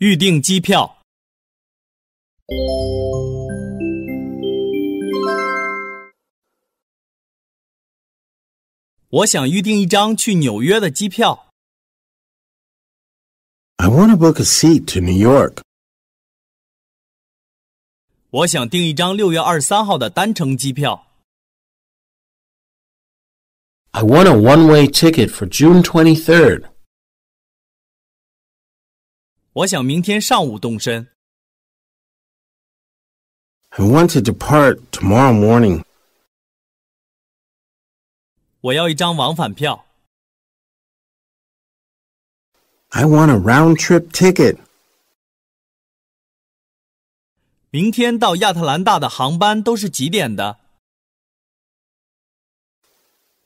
预订机票。我想预订一张去纽约的机票。I want to book a seat to New York. 我想订一张六月二十三号的单程机票。I want a one-way ticket for June 23rd. 我想明天上午动身。I want to depart tomorrow morning. 我要一张往返票。I want a round trip ticket. 明天到亚特兰大的航班都是几点的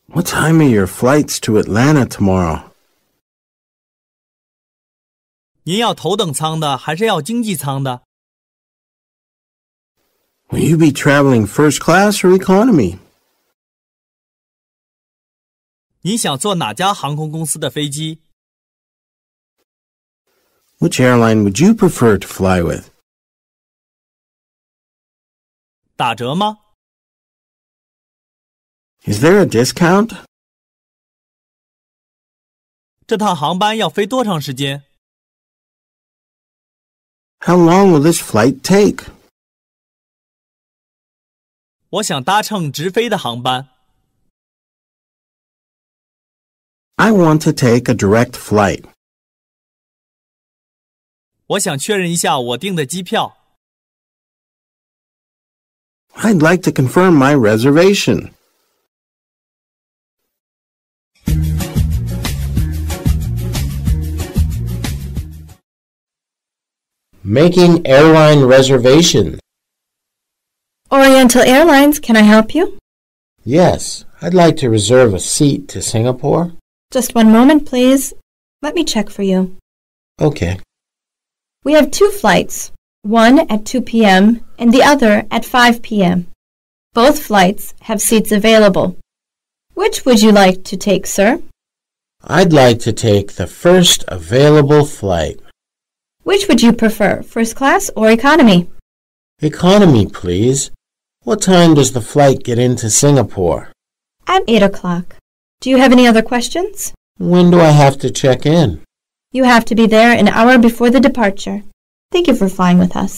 ？What time are your flights to Atlanta tomorrow? 您要头等舱的，还是要经济舱的？Will you be traveling first class or economy? 您想坐哪家航空公司的飞机？Which airline would you prefer to fly with? 打折吗？Is there a discount? How long will this flight take? 我想搭乘直飞的航班。I want to take a direct flight. 我想确认一下我订的机票。I'd like to confirm my reservation. Making airline reservations. Oriental Airlines, can I help you? Yes, I'd like to reserve a seat to Singapore. Just one moment, please. Let me check for you. Okay. We have two flights, one at 2 p.m. and the other at 5 p.m. Both flights have seats available. Which would you like to take, sir? I'd like to take the first available flight. Which would you prefer, first class or economy? Economy, please. What time does the flight get into Singapore? At 8 o'clock. Do you have any other questions? When do I have to check in? You have to be there an hour before the departure. Thank you for flying with us.